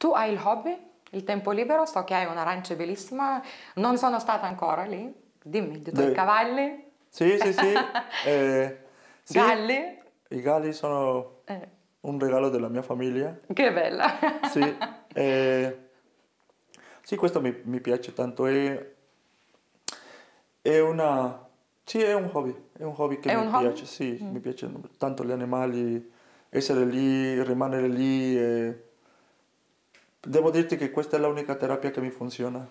Tu hai il hobby, il tempo libero, so che hai un'arancia bellissima, non sono stata ancora lì, dimmi, dei tuoi cavalli? Sì, sì, sì. eh, sì. Galli? I galli sono eh. un regalo della mia famiglia. Che bella! sì, eh, sì questo mi, mi, piace tanto, è, è una... Sì, è un hobby, è un hobby che è mi piace, hobby? sì, mm. mi piacciono tanto gli animali, essere lì, rimanere lì. E Devo dirti che questa è l'unica terapia che mi funziona.